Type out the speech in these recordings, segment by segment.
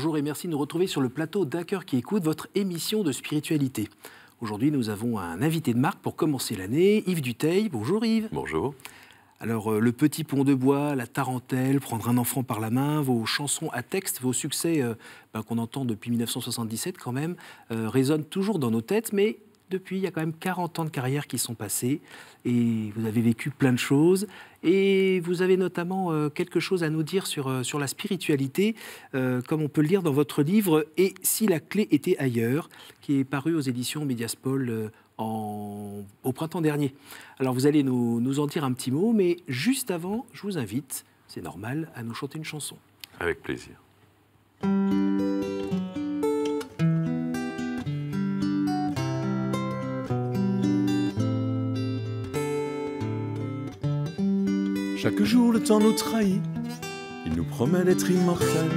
bonjour et merci de nous retrouver sur le plateau d'accueil qui écoute votre émission de spiritualité. Aujourd'hui, nous avons un invité de marque pour commencer l'année, Yves Duteil. Bonjour Yves. Bonjour. Alors, euh, le petit pont de bois, la tarentelle, prendre un enfant par la main, vos chansons à texte, vos succès euh, bah, qu'on entend depuis 1977 quand même, euh, résonnent toujours dans nos têtes, mais depuis, il y a quand même 40 ans de carrière qui sont passés et vous avez vécu plein de choses. Et vous avez notamment euh, quelque chose à nous dire sur, euh, sur la spiritualité, euh, comme on peut le lire dans votre livre Et si la clé était ailleurs, qui est paru aux éditions Mediaspol au printemps dernier. Alors vous allez nous, nous en dire un petit mot, mais juste avant, je vous invite, c'est normal, à nous chanter une chanson. Avec plaisir. Chaque jour le temps nous trahit, il nous promet d'être immortel,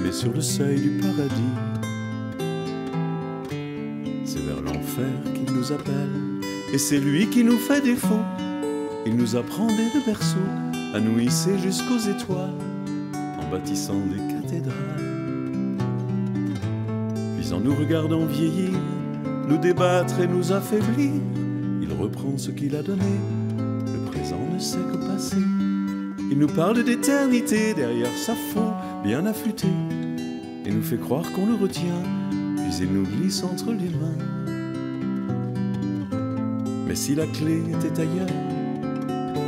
mais sur le seuil du paradis. C'est vers l'enfer qu'il nous appelle, et c'est lui qui nous fait défaut. Il nous apprend dès le berceau à nous hisser jusqu'aux étoiles, en bâtissant des cathédrales. Puis en nous regardant vieillir, nous débattre et nous affaiblir, il reprend ce qu'il a donné il nous parle d'éternité derrière sa faux bien affûtée et nous fait croire qu'on le retient, puis il nous glisse entre les mains. Mais si la clé était ailleurs,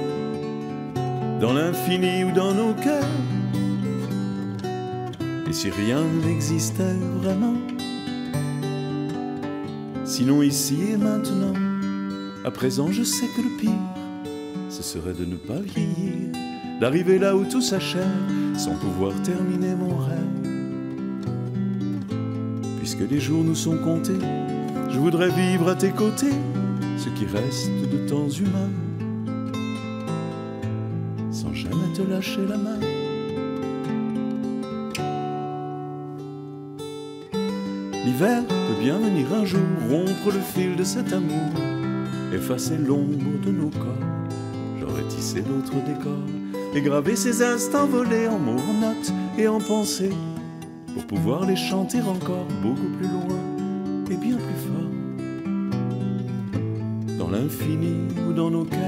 dans l'infini ou dans nos cœurs, et si rien n'existait vraiment, sinon ici et maintenant, à présent je sais que le pire, ce serait de ne pas vieillir d'arriver là où tout s'achève, sans pouvoir terminer mon rêve. Puisque les jours nous sont comptés, je voudrais vivre à tes côtés ce qui reste de temps humain, sans jamais te lâcher la main. L'hiver peut bien venir un jour rompre le fil de cet amour, effacer l'ombre de nos corps, j'aurais tissé notre décor et graver ces instants volés en mots, en notes et en pensées, pour pouvoir les chanter encore beaucoup plus loin et bien plus fort, dans l'infini ou dans nos cœurs.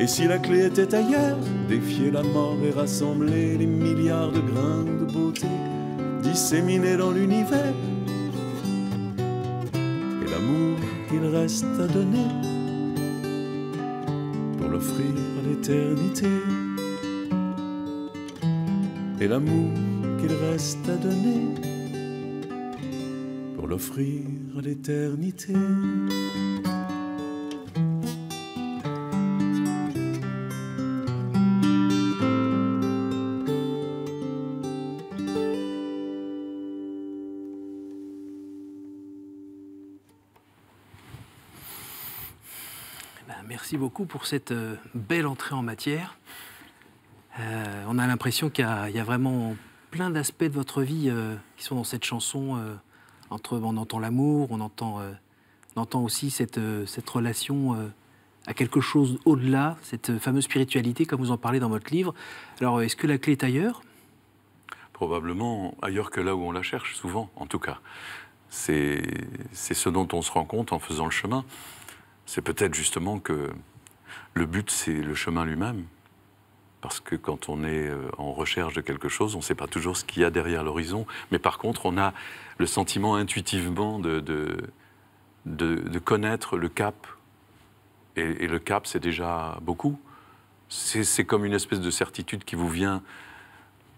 Et si la clé était ailleurs, défier la mort et rassembler les milliards de grains de beauté disséminés dans l'univers, et l'amour qu'il reste à donner l'offrir à l'éternité. Et l'amour qu'il reste à donner pour l'offrir à l'éternité. Merci beaucoup pour cette euh, belle entrée en matière. Euh, on a l'impression qu'il y, a vraiment plein d'aspects de votre vie euh, qui sont dans cette chanson. entre, on entend l'amour, on, on, entend aussi cette, cette relation à quelque chose au-delà, cette fameuse spiritualité comme vous en parlez dans votre livre. Alors, est-ce que la clé est ailleurs Probablement ailleurs que là où on la cherche, souvent en tout cas. C'est ce dont on se rend compte en faisant le chemin. C'est peut-être justement que le but, c'est le chemin lui-même. Parce que quand on est euh, en recherche de quelque chose, on ne sait pas toujours ce qu'il y a derrière l'horizon. Mais par contre, on a le sentiment intuitivement de, de, connaître le cap. Et, le cap, c'est déjà beaucoup. C'est comme une espèce de certitude qui vous vient,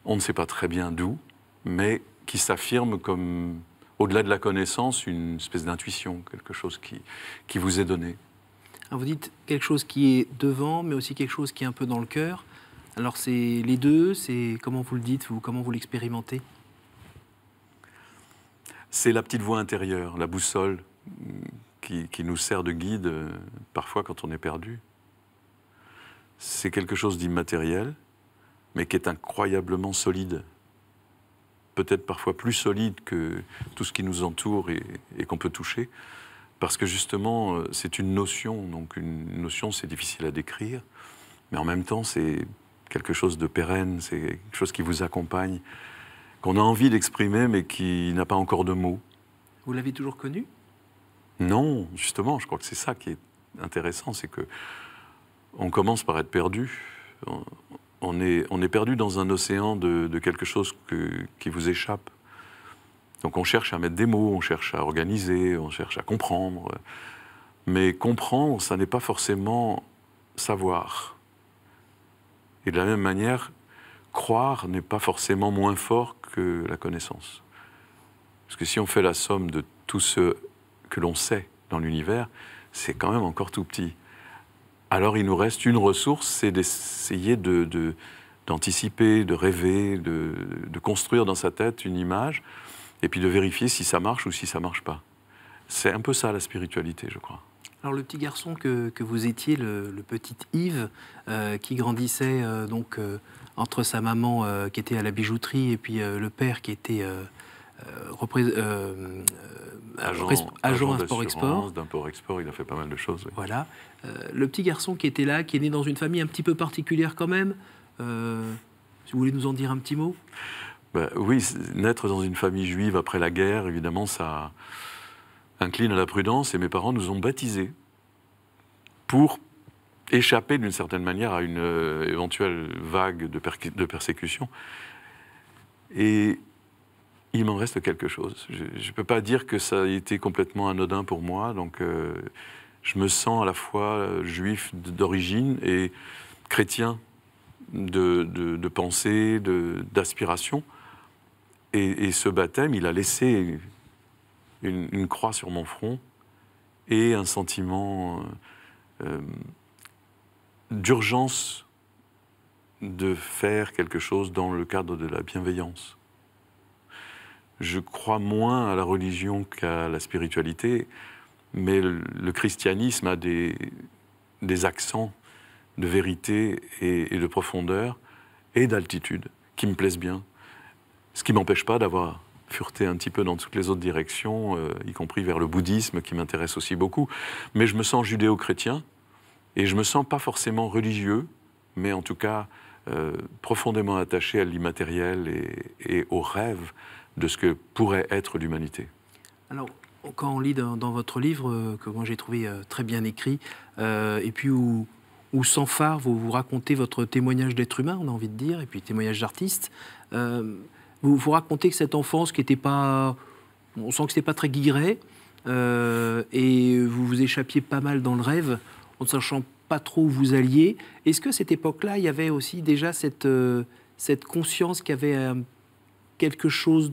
on ne sait pas très bien d'où, mais qui s'affirme comme, au-delà de la connaissance, une espèce d'intuition, quelque chose qui vous est donné. Hein, vous dites quelque chose qui est devant, mais aussi quelque chose qui est un peu dans le cœur. Alors c'est les deux, c'est comment vous le dites, comment vous l'expérimentez C'est la petite voix intérieure, la boussole mm, qui, nous sert de guide euh, parfois quand on est perdu. C'est quelque chose d'immatériel, mais qui est incroyablement solide. Peut-être parfois plus solide que tout ce qui nous entoure et qu'on peut toucher parce que justement, euh, c'est une notion, donc une notion, c'est difficile à décrire, mais en même temps, c'est quelque chose de pérenne, c'est quelque chose qui vous accompagne, qu'on a envie d'exprimer, mais qui n'a pas encore de mots. Vous l'avez toujours connu Non, justement, je crois que c'est ça qui est intéressant, c'est que on commence par être perdu. On est, on est perdu dans un océan de, quelque chose qui vous échappe. Donc on cherche à mettre des mots, on cherche à organiser, on cherche à comprendre. Mais comprendre, ça n'est pas forcément savoir. Et de la même manière, croire n'est pas forcément moins fort que la connaissance. Parce que si on fait la somme de tout ce que l'on sait dans l'univers, c'est quand même encore tout petit. Alors il nous reste une ressource, c'est d'essayer d'anticiper, de, rêver, de, construire dans sa tête une image et puis de vérifier si ça marche ou si ça marche pas. C'est un peu ça la spiritualité, je crois. Alors le petit garçon que, que vous étiez, le, petit Yves, euh, qui grandissait euh, donc euh, entre sa maman qui était à la bijouterie et puis le père qui était agent, agent, agent port-export. export il a fait pas mal de choses. Voilà. le petit garçon qui était là, qui est né dans une famille un petit peu particulière quand même, si vous voulez nous en dire un petit mot bah oui, naître dans une famille juive après la guerre, évidemment, ça incline à la prudence. Et mes parents nous ont baptisés pour échapper d'une certaine manière à une euh, éventuelle vague de, persécution. Et il m'en reste quelque chose. Je ne peux pas dire que ça a été complètement anodin pour moi. Donc, euh, je me sens à la fois euh, juif d'origine et chrétien de pensée, d'aspiration. Et, ce baptême, il a laissé une, croix sur mon front et un sentiment euh, euh, d'urgence de faire quelque chose dans le cadre de la bienveillance. Je crois moins à la religion qu'à la spiritualité, mais le, christianisme a des, des, accents de vérité et de profondeur et d'altitude qui me plaisent bien ce qui m'empêche pas d'avoir fureté un petit peu dans toutes les autres directions, euh, y compris vers le bouddhisme qui m'intéresse aussi beaucoup. Mais je me sens judéo-chrétien et je me sens pas forcément religieux, mais en tout cas euh, profondément attaché à l'immatériel et, aux rêves de ce que pourrait être l'humanité. Alors, quand on lit dans, votre livre, euh, que moi j'ai trouvé très bien écrit, et puis où, où, sans phare vous, vous racontez votre témoignage d'être humain, on a envie de dire, et puis témoignage d'artiste, vous vous racontez que cette enfance qui n'était pas. On sent que c'était pas très guilleret, euh, et vous vous échappiez pas mal dans le rêve, en ne sachant pas trop où vous alliez. Est-ce que cette époque-là, il y avait aussi déjà cette, euh, cette conscience qu'il y avait euh, quelque chose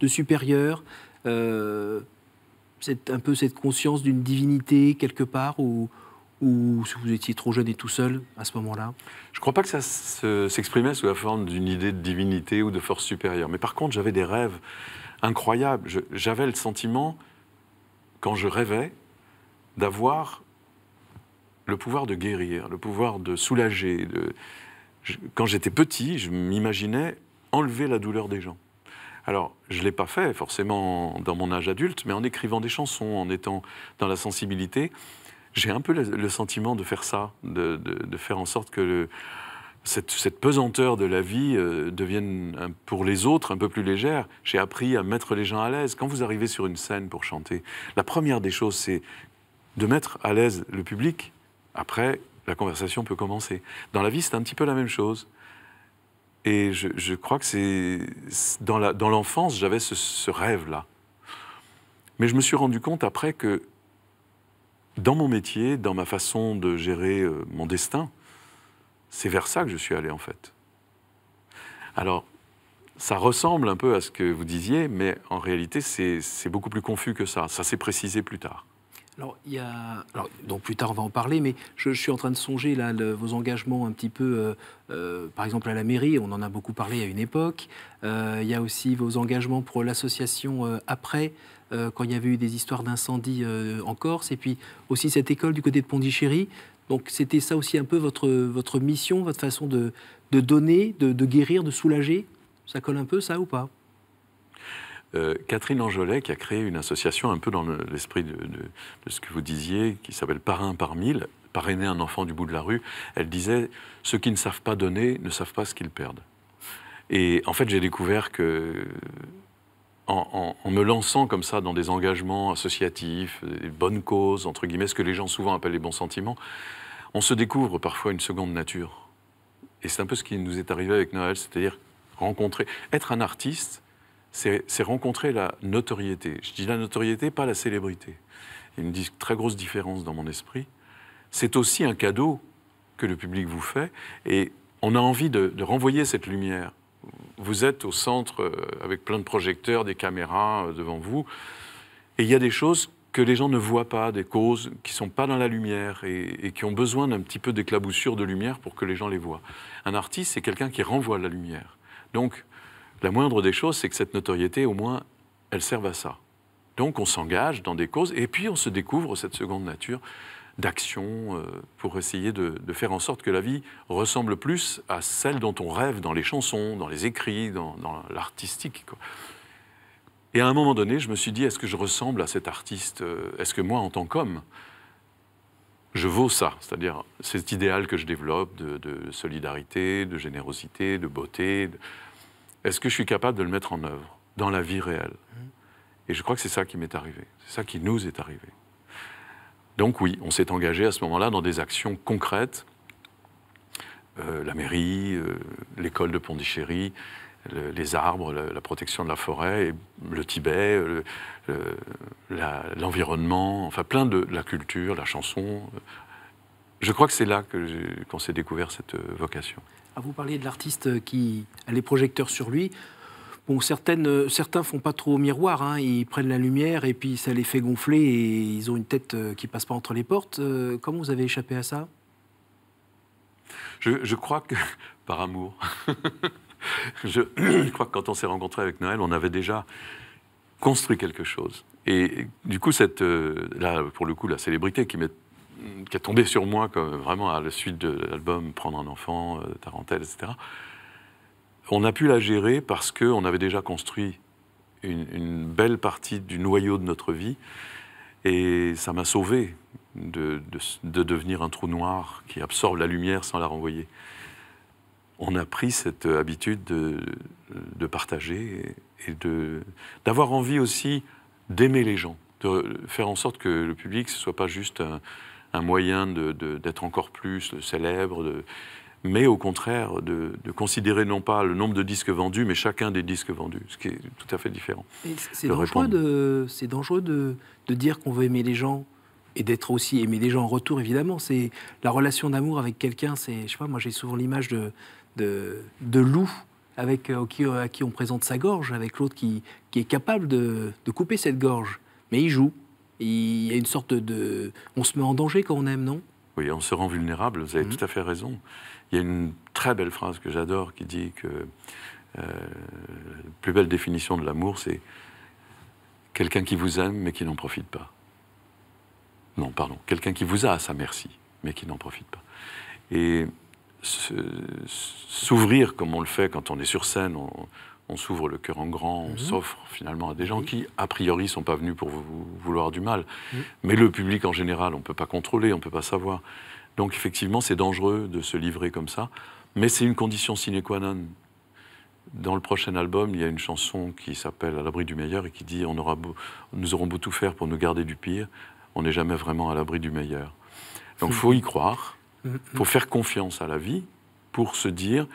de supérieur c'est un peu cette conscience d'une divinité quelque part ou ou si vous étiez trop jeune et tout seul à ce moment-là Je ne crois pas que ça s'exprimait sous la forme d'une idée de divinité ou de force supérieure. Mais par contre, j'avais des rêves incroyables. J'avais le sentiment, quand je rêvais, d'avoir le pouvoir de guérir, le pouvoir de soulager. De... quand j'étais petit, je m'imaginais enlever la douleur des gens. Alors, je ne l'ai pas fait forcément dans mon âge adulte, mais en écrivant des chansons, en étant dans la sensibilité, j'ai un peu le, sentiment de faire ça, de, faire en sorte que cette, pesanteur de la vie euh, devienne pour les autres un peu plus légère. J'ai appris à mettre les gens à l'aise. Quand vous arrivez sur une scène pour chanter, la première des choses, c'est de mettre à l'aise le public. Après, la conversation peut commencer. Dans la vie, c'est un petit peu la même chose. Et je, crois que c'est dans l'enfance, dans j'avais ce rêve-là. Mais je me suis rendu compte après que dans mon métier, dans ma façon de gérer euh, mon destin, c'est vers ça que je suis allé en fait. Alors, ça ressemble un peu à ce que vous disiez, mais en réalité, c'est beaucoup plus confus que ça. Ça s'est précisé plus tard. Alors, il y a... donc plus tard, on va en parler, mais je, suis en train de songer là, vos engagements un petit peu, euh, euh, par exemple à la mairie, on en a beaucoup parlé à une époque. Euh, il y a aussi vos engagements pour l'association Après, quand il y avait eu des histoires d'incendie en Corse, et puis aussi cette école du côté de Pondichéry. Donc, c'était ça aussi un peu votre, votre mission, votre façon de, donner, de guérir, de soulager. Ça colle un peu, ça, ou pas euh, Catherine Angelet, qui a créé une association un peu dans l'esprit de, ce que vous disiez, qui s'appelle Parrain par mille, parrainer un enfant du bout de la rue, elle disait Ceux qui ne savent pas donner ne savent pas ce qu'ils perdent. Et en fait, j'ai découvert que. En, me lançant comme ça dans des engagements associatifs, des bonnes causes, entre guillemets, ce que les gens souvent appellent les bons sentiments, on se découvre parfois une seconde nature. Et c'est un peu ce qui nous est arrivé avec Noël, c'est-à-dire rencontrer, être un artiste, c'est rencontrer la notoriété. Je dis la notoriété, pas la célébrité. Il y a une très grosse différence dans mon esprit. C'est aussi un cadeau que le public vous fait et on a envie de, renvoyer cette lumière. Vous êtes au centre euh, avec plein de projecteurs, des caméras euh, devant vous et il y a des choses que les gens ne voient pas, des causes qui ne sont pas dans la lumière et, et qui ont besoin d'un petit peu d'éclaboussure de lumière pour que les gens les voient. Un artiste, c'est quelqu'un qui renvoie la lumière. Donc, la moindre des choses, c'est que cette notoriété, au moins, elle serve à ça. Donc on s'engage dans des causes et puis on se découvre cette seconde nature d'action euh, pour essayer de, faire en sorte que la vie ressemble plus à celle dont on rêve dans les chansons, dans les écrits, dans, l'artistique. Et à un moment donné, je me suis dit, est-ce que je ressemble à cet artiste euh, Est-ce que moi, en tant qu'homme, je vaux ça C'est-à-dire cet idéal que je développe de, solidarité, de générosité, de beauté. Est-ce que je suis capable de le mettre en œuvre dans la vie réelle Et je crois que c'est ça qui m'est arrivé, c'est ça qui nous est arrivé. Donc oui, on s'est engagé à ce moment-là dans des actions concrètes. Euh, la mairie, euh, l'école de Pondichéry, les arbres, la, protection de la forêt, le Tibet, euh, l'environnement, enfin plein de la culture, la chanson. Je crois que c'est là qu'on s'est découvert cette vocation. À vous parliez de l'artiste qui a les projecteurs sur lui. Bon, certaines, certains font pas trop au miroir, hein. ils prennent la lumière et puis ça les fait gonfler et ils ont une tête euh, qui passe pas entre les portes. Euh, comment vous avez échappé à ça je, crois que par amour. je, crois que quand on s'est rencontré avec Noël, on avait déjà construit quelque chose. Et du coup, cette, euh, là, pour le coup, la célébrité qui met, qui a tombé sur moi vraiment à la suite de l'album Prendre un enfant, euh, Tarentelle, etc. On a pu la gérer parce qu'on avait déjà construit une, belle partie du noyau de notre vie et ça m'a sauvé de, devenir un trou noir qui absorbe la lumière sans la renvoyer. On a pris cette habitude de, de partager et d'avoir envie aussi d'aimer les gens, de faire en sorte que le public, ce ne soit pas juste un, un moyen d'être encore plus célèbre, mais au contraire de, considérer non pas le nombre de disques vendus, mais chacun des disques vendus, ce qui est tout à fait différent. C'est dangereux, de, de, dire qu'on veut aimer les gens et d'être aussi aimé des gens en retour, évidemment. C'est la relation d'amour avec quelqu'un, c'est, je sais pas, moi j'ai souvent l'image de, de, loup avec, euh, euh, à qui on présente sa gorge, avec l'autre qui, est capable de couper cette gorge, mais il joue. Il y a une sorte de... On se met en danger quand on aime, non Oui, on se rend vulnérable, vous avez mhm. tout à fait raison. Il y a une très belle phrase que j'adore qui dit que euh, la plus belle définition de l'amour, c'est quelqu'un qui vous aime mais qui n'en profite pas. Non, pardon, quelqu'un qui vous a à sa merci mais qui n'en profite pas. Et s'ouvrir comme on le fait quand on est sur scène, on, on s'ouvre le cœur en grand, on mhm. s'offre finalement à des gens qui, a priori, ne sont pas venus pour vous vouloir du mal. Mais le public en général, on ne peut pas contrôler, on ne peut pas savoir. Donc effectivement, c'est dangereux de se livrer comme ça, mais c'est une condition sine qua non. Dans le prochain album, il y a une chanson qui s'appelle À l'abri du meilleur et qui dit on aura Nous aurons beau tout faire pour nous garder du pire, on n'est jamais vraiment à l'abri du meilleur. Donc il faut y croire, il mm, mm. faut faire confiance à la vie pour se dire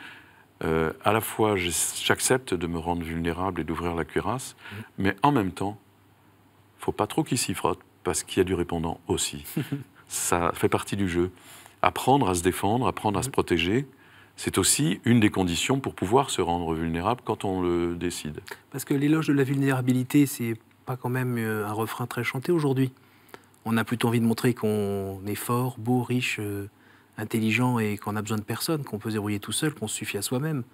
euh, à la fois j'accepte de me rendre vulnérable et d'ouvrir la cuirasse, mmh. mais en même temps, il faut pas trop qu'il s'y frotte parce qu'il y a du répondant aussi. Ça fait partie du jeu. Apprendre à se défendre, apprendre à se mmh. protéger, c'est aussi une des conditions pour pouvoir se rendre vulnérable quand on le décide. Parce que l'éloge de la vulnérabilité, c'est pas quand même euh, un refrain très chanté aujourd'hui. On a plutôt envie de montrer qu'on est fort, beau, riche. Euh, intelligent et qu'on a besoin de personne, qu'on peut se débrouiller tout seul, qu'on se suffit à soi-même.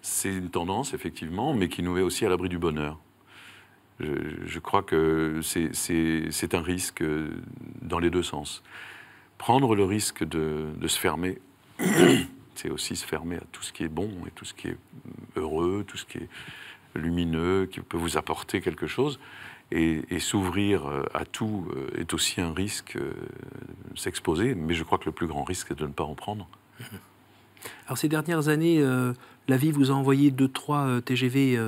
C'est une tendance, effectivement, mais qui nous met aussi à l'abri du bonheur. Je, crois que c'est un risque euh, dans les deux sens. Prendre le risque de, de se fermer, c'est aussi se fermer à tout ce qui est bon et tout ce qui est heureux, tout ce qui est lumineux, qui peut vous apporter quelque chose et, s'ouvrir euh, à tout euh, est aussi un risque, euh, s'exposer, mais je crois que le plus grand risque est de ne pas en prendre. Alors ces dernières années, la vie vous a envoyé 2-3 TGV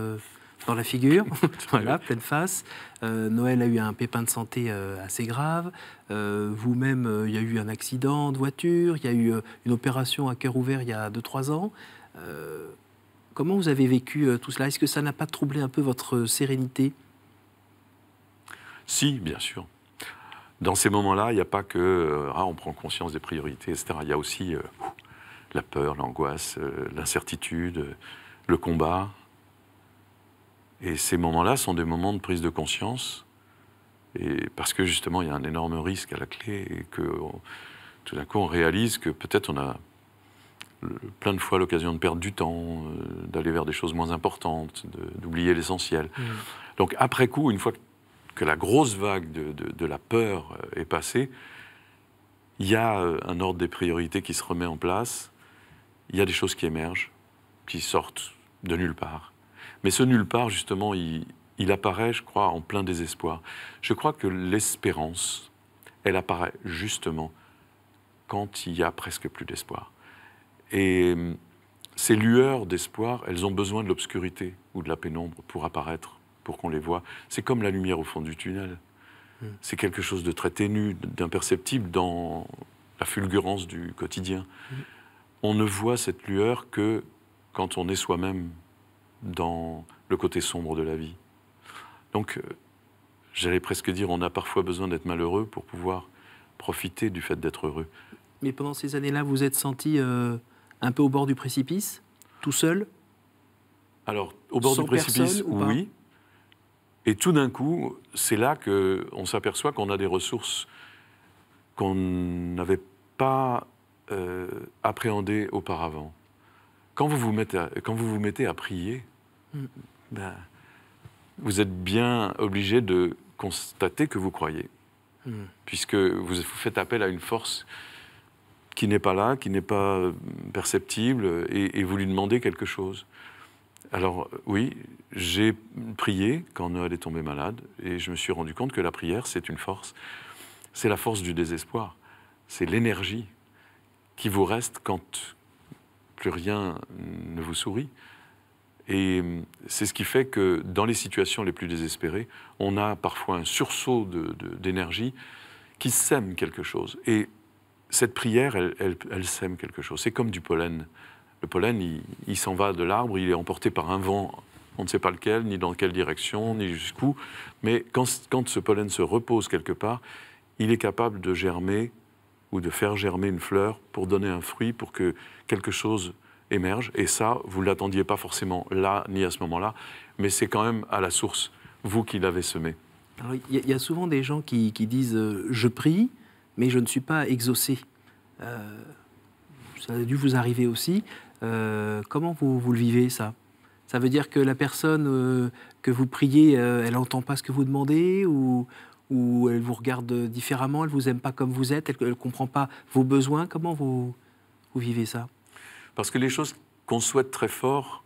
dans la figure, voilà, pleine face. Noël a eu un pépin de santé assez grave. Vous-même, il y a eu un accident de voiture, il y a eu une opération à cœur ouvert il y a 2-3 ans. Comment vous avez vécu tout cela Est-ce que ça n'a pas troublé un peu votre sérénité si, bien sûr. Dans ces moments-là, il n'y a pas que euh, ah, on prend conscience des priorités, etc. Il y a aussi euh, la peur, l'angoisse, euh, l'incertitude, le combat. Et ces moments-là sont des moments de prise de conscience, et parce que justement, il y a un énorme risque à la clé, et que tout d'un coup, on réalise que peut-être on a plein de fois l'occasion de perdre du temps, d'aller vers des choses moins importantes, d'oublier l'essentiel. Mmh. Donc après coup, une fois que que la grosse vague de, la peur euh, est passée, il y a euh, un ordre des priorités qui se remet en place, il y a des choses qui émergent, qui sortent de nulle part. Mais ce nulle part, justement, il, il apparaît, je crois, en plein désespoir. Je crois que l'espérance, elle apparaît justement quand il y a presque plus d'espoir. Et euh, ces lueurs d'espoir, elles ont besoin de l'obscurité ou de la pénombre pour apparaître pour qu'on les voit. C'est comme la lumière au fond du tunnel. Hmm. C'est quelque chose de très ténu, d'imperceptible dans la fulgurance du quotidien. Hmm. On ne voit cette lueur que quand on est soi-même dans le côté sombre de la vie. Donc, euh, j'allais presque dire, on a parfois besoin d'être malheureux pour pouvoir profiter du fait d'être heureux. Mais pendant ces années-là, vous êtes senti euh, un peu au bord du précipice, tout seul Alors, au bord du précipice, oui, et tout d'un coup, c'est là qu'on s'aperçoit qu'on a des ressources qu'on n'avait pas euh, appréhendées auparavant. Quand vous vous mettez à, quand vous vous mettez à prier, mm. ben, vous êtes bien obligé de constater que vous croyez, mm. puisque vous faites appel à une force qui n'est pas là, qui n'est pas euh, perceptible, et, et vous lui demandez quelque chose. Alors euh, oui, j'ai prié quand Noël est tombé malade et je me suis rendu compte que la prière, c'est une force. C'est la force du désespoir. C'est l'énergie qui vous reste quand plus rien ne vous sourit. Et hum, c'est ce qui fait que dans les situations les plus désespérées, on a parfois un sursaut d'énergie qui sème quelque chose. Et cette prière, elle sème quelque chose. C'est comme du pollen le pollen, il, s'en va de l'arbre, il est emporté par un vent, on ne sait pas lequel, ni dans quelle direction, ni jusqu'où. Mais quand, quand ce pollen se repose quelque part, il est capable de germer ou de faire germer une fleur pour donner un fruit, pour que quelque chose émerge. Et ça, vous ne l'attendiez pas forcément là, ni à ce moment-là, mais c'est quand même à la source, vous qui l'avez semé. Il y, a souvent des gens qui, disent euh, Je prie, mais je ne suis pas exaucé. Euh, ça a dû vous arriver aussi. Euh, comment vous, vous, le vivez, ça Ça veut dire que la personne euh, que vous priez, euh, elle n'entend pas ce que vous demandez ou, ou elle vous regarde différemment, elle vous aime pas comme vous êtes, elle ne comprend pas vos besoins. Comment vous, vous vivez ça Parce que les choses qu'on souhaite très fort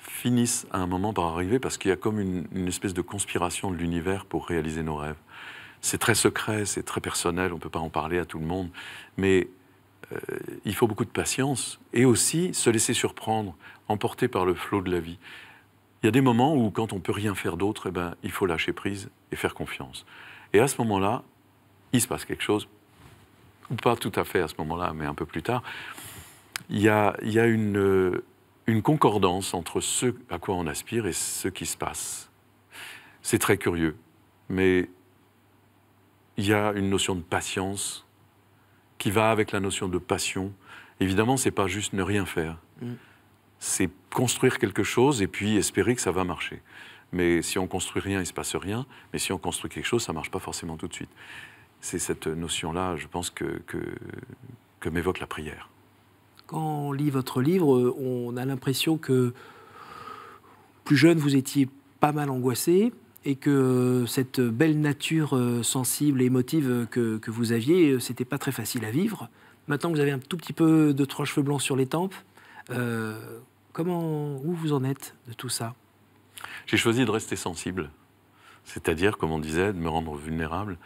finissent à un moment par arriver parce qu'il y a comme une, une espèce de conspiration de l'univers pour réaliser nos rêves. C'est très secret, c'est très personnel, on ne peut pas en parler à tout le monde, mais il faut beaucoup de patience et aussi se laisser surprendre, emporter par le flot de la vie. Il y a des moments où, quand on ne peut rien faire d'autre, eh ben, il faut lâcher prise et faire confiance. Et à ce moment-là, il se passe quelque chose, ou pas tout à fait à ce moment-là, mais un peu plus tard. Il y a, euh, une concordance entre ce à quoi on aspire et ce qui se passe. C'est très curieux, mais il y a une notion de patience qui va avec la notion de passion. Évidemment, c'est pas juste ne rien faire. Mm. C'est construire quelque chose et puis espérer que ça va marcher. Mais si on construit rien, il se passe rien. Mais si on construit quelque chose, ça marche pas forcément tout de suite. C'est cette notion-là, je pense, que, que, que m'évoque la prière. Quand on lit votre livre, on a l'impression que plus jeune, vous étiez pas mal angoissé, et que euh, cette belle nature euh, sensible et émotive euh, que, vous aviez, c'était pas très facile à vivre. Maintenant que vous avez un tout petit peu de trois cheveux blancs sur les tempes, comment, où vous en êtes de tout ça J'ai choisi de rester sensible, c'est-à-dire, comme on disait, de me rendre vulnérable,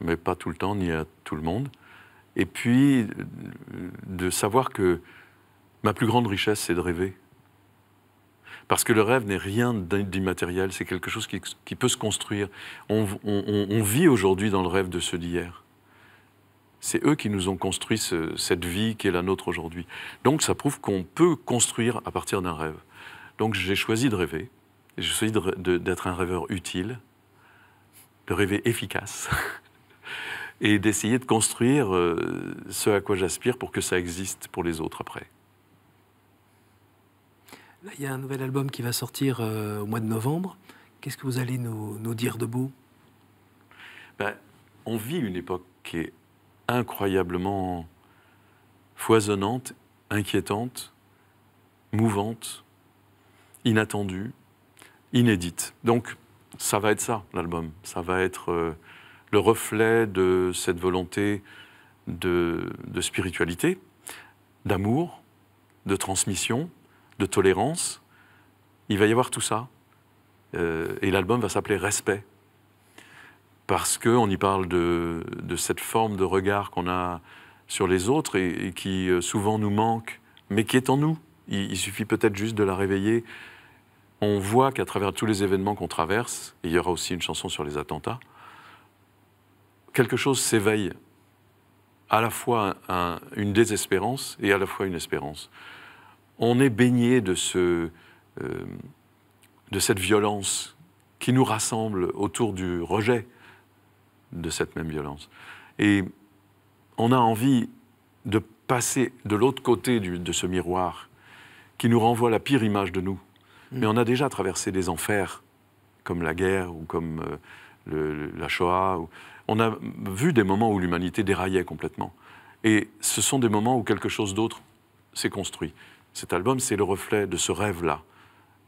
mais pas tout le temps ni à tout le monde. Et puis, de savoir que ma plus grande richesse, c'est de rêver. Parce que le rêve n'est rien d'immatériel, c'est quelque chose qui, peut se construire. On, vit aujourd'hui dans le rêve de ceux d'hier. C'est eux qui nous ont construit cette vie qui est la nôtre aujourd'hui. Donc ça prouve qu'on peut construire à partir d'un rêve. Donc j'ai choisi de rêver, j'ai choisi d'être un rêveur utile, de rêver efficace, et d'essayer de construire euh, ce à quoi j'aspire pour que ça existe pour les autres après. Il y a un nouvel album qui va sortir euh, au mois de novembre. Qu'est-ce que vous allez nous, dire de beau ben, On vit une époque qui est incroyablement foisonnante, inquiétante, mouvante, inattendue, inédite. Donc, ça va être ça, l'album. Ça va être euh, le reflet de cette volonté de spiritualité, d'amour, de transmission, de tolérance, il va y avoir tout ça. Euh, et l'album va s'appeler Respect. Parce qu'on y parle de, cette forme de regard qu'on a sur les autres et, qui euh, souvent nous manque, mais qui est en nous. Il, suffit peut-être juste de la réveiller. On voit qu'à travers tous les événements qu'on traverse, il y aura aussi une chanson sur les attentats, quelque chose s'éveille. À la fois une désespérance et à la fois une espérance on est baigné de, ce, euh, de cette violence qui nous rassemble autour du rejet de cette même violence. Et on a envie de passer de l'autre côté de ce miroir qui nous renvoie la pire image de nous. Mm. Mais on a déjà traversé des enfers, comme la guerre ou comme euh, la Shoah. On a vu des moments où l'humanité déraillait complètement. Et ce sont des moments où quelque chose d'autre s'est construit. Cet album, c'est le reflet de ce rêve-là,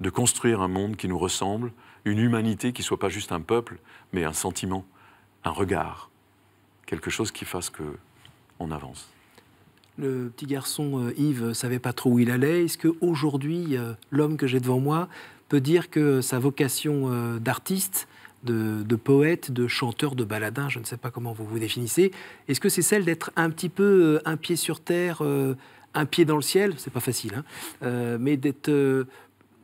de construire un monde qui nous ressemble, une humanité qui soit pas juste un peuple, mais un sentiment, un regard, quelque chose qui fasse que on avance. Le petit garçon euh, Yves savait pas trop où il allait. Est-ce qu'aujourd'hui, euh, l'homme que j'ai devant moi peut dire que sa vocation euh, d'artiste de, poète, de chanteur, de baladin, je ne sais pas comment vous vous définissez. Est-ce que c'est celle d'être un petit peu euh, un pied sur terre, euh, un pied dans le ciel C'est pas facile, hein. euh, mais d'être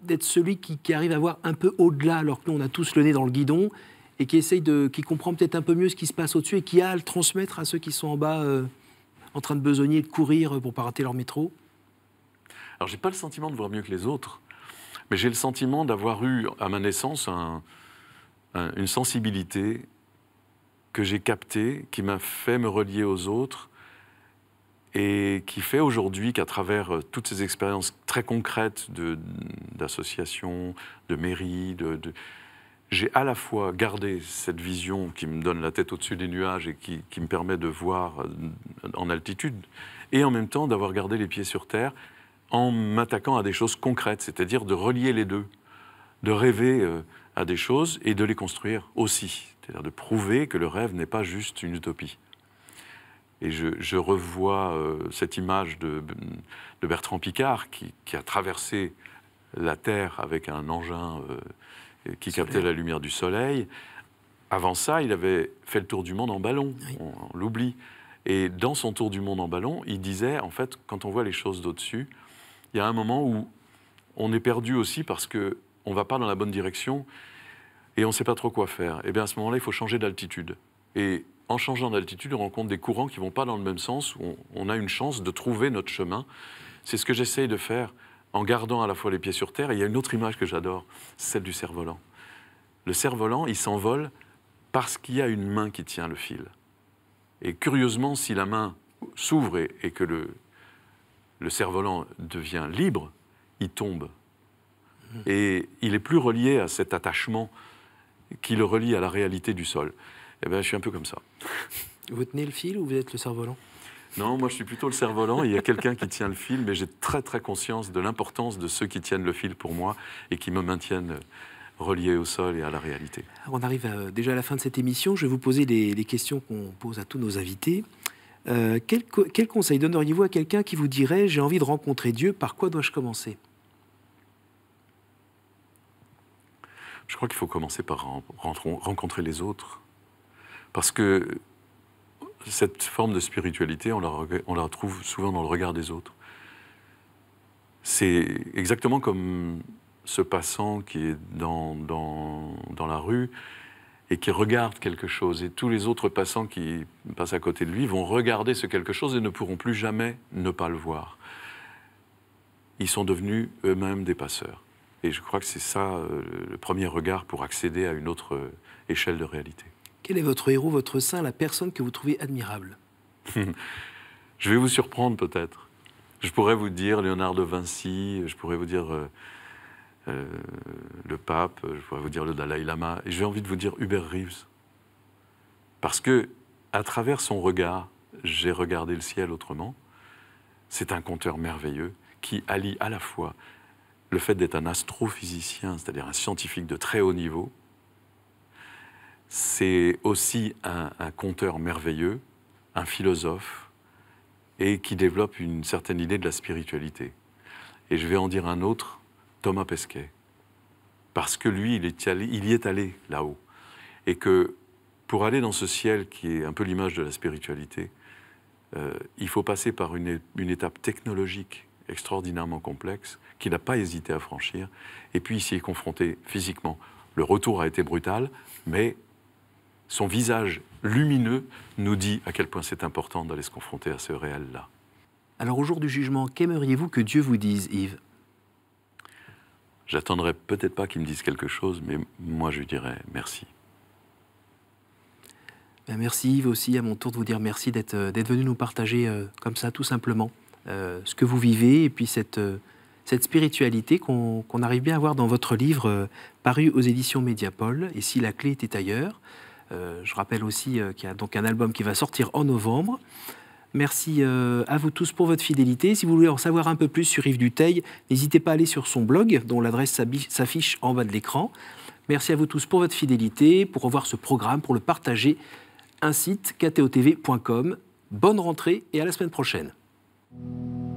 d'être celui qui, arrive à voir un peu au-delà, alors que nous, on a tous le nez dans le guidon, et qui essaye de, qui comprend peut-être un peu mieux ce qui se passe au-dessus et qui a à le transmettre à ceux qui sont en bas, en train de besogner, de courir pour pas rater leur métro Alors, j'ai pas le sentiment de voir mieux que les autres, mais j'ai le sentiment d'avoir eu, à ma naissance, un, une sensibilité que j'ai captée, qui m'a fait me relier aux autres et qui fait aujourd'hui qu'à travers euh, toutes ces expériences très concrètes d'associations, de, mairies, j'ai à la fois gardé cette vision qui me donne la tête au-dessus des nuages et qui, me permet de voir euh, en altitude, et en même temps d'avoir gardé les pieds sur terre en m'attaquant à des choses concrètes, c'est-à-dire de relier les deux, de rêver. Euh, à des choses et de les construire aussi. C'est-à-dire de prouver que le rêve n'est pas juste une utopie. Et je, revois euh, cette image de, Bertrand Piccard qui, a traversé la Terre avec un engin euh, qui captait la lumière du soleil. Avant ça, il avait fait le tour du monde en ballon, on, on l'oublie. Et dans son tour du monde en ballon, il disait, en fait, quand on voit les choses d'au-dessus, il y a un moment où on est perdu aussi parce que on ne va pas dans la bonne direction et on ne sait pas trop quoi faire. Et eh bien à ce moment-là, il faut changer d'altitude. Et en changeant d'altitude, on rencontre des courants qui ne vont pas dans le même sens, où on, a une chance de trouver notre chemin. C'est ce que j'essaye de faire en gardant à la fois les pieds sur terre. Et il y a une autre image que j'adore, celle du cerf-volant. Le cerf-volant, il s'envole parce qu'il y a une main qui tient le fil. Et curieusement, si la main s'ouvre et, que le, le cerf-volant devient libre, il tombe. Et il est plus relié à cet attachement qui le relie à la réalité du sol. Eh bien, je suis un peu comme ça. Vous tenez le fil ou vous êtes le cerf-volant Non, moi je suis plutôt le cerf-volant. Il y a quelqu'un qui tient le fil, mais j'ai très très conscience de l'importance de ceux qui tiennent le fil pour moi et qui me maintiennent relié au sol et à la réalité. On arrive euh, déjà à la fin de cette émission. Je vais vous poser les, questions qu'on pose à tous nos invités. Euh, quel, quel conseil donneriez-vous à quelqu'un qui vous dirait j'ai envie de rencontrer Dieu, par quoi dois-je commencer je crois qu'il faut commencer par rencontrer les autres. Parce que cette forme de spiritualité, on la, on la retrouve souvent dans le regard des autres. C'est exactement comme ce passant qui est dans, dans, la rue et qui regarde quelque chose. Et tous les autres passants qui passent à côté de lui vont regarder ce quelque chose et ne pourront plus jamais ne pas le voir. Ils sont devenus eux-mêmes des passeurs. Et je crois que c'est ça euh, le premier regard pour accéder à une autre euh, échelle de réalité. Quel est votre héros, votre saint, la personne que vous trouvez admirable Je vais vous surprendre peut-être. Je pourrais vous dire Léonard de Vinci, je pourrais vous dire euh, le pape, je pourrais vous dire le Dalai Lama, et j'ai envie de vous dire Hubert Reeves. Parce que, à travers son regard, j'ai regardé le ciel autrement. C'est un conteur merveilleux qui allie à la fois le fait d'être un astrophysicien, c'est-à-dire un scientifique de très haut niveau, c'est aussi un, conteur merveilleux, un philosophe, et qui développe une certaine idée de la spiritualité. Et je vais en dire un autre, Thomas Pesquet. Parce que lui, il, est y est allé là-haut. Et que pour aller dans ce ciel qui est un peu l'image de la spiritualité, euh, il faut passer par une étape technologique extraordinairement complexe qu'il n'a pas hésité à franchir. Et puis il s'y est confronté physiquement. Le retour a été brutal, mais son visage lumineux nous dit à quel point c'est important d'aller se confronter à ce réel-là. Alors au jour du jugement, qu'aimeriez-vous que Dieu vous dise, Yves J'attendrai peut-être pas qu'il me dise quelque chose, mais moi je lui dirais merci. Ben, merci Yves aussi, à mon tour de vous dire merci d'être euh, venu nous partager euh, comme ça, tout simplement. Euh, ce que vous vivez et puis cette, euh, spiritualité qu'on arrive bien à voir dans votre livre euh, paru aux éditions Mediapol, et si la clé était ailleurs. je rappelle aussi qu'il y a donc un album qui va sortir en novembre. Merci à vous tous pour votre fidélité. Si vous voulez en savoir un peu plus sur Yves Duteil, n'hésitez pas à aller sur son blog, dont l'adresse s'affiche en bas de l'écran. Merci à vous tous pour votre fidélité, pour revoir ce programme, pour le partager. Un site, ktotv.com. Bonne rentrée et à la semaine prochaine. you.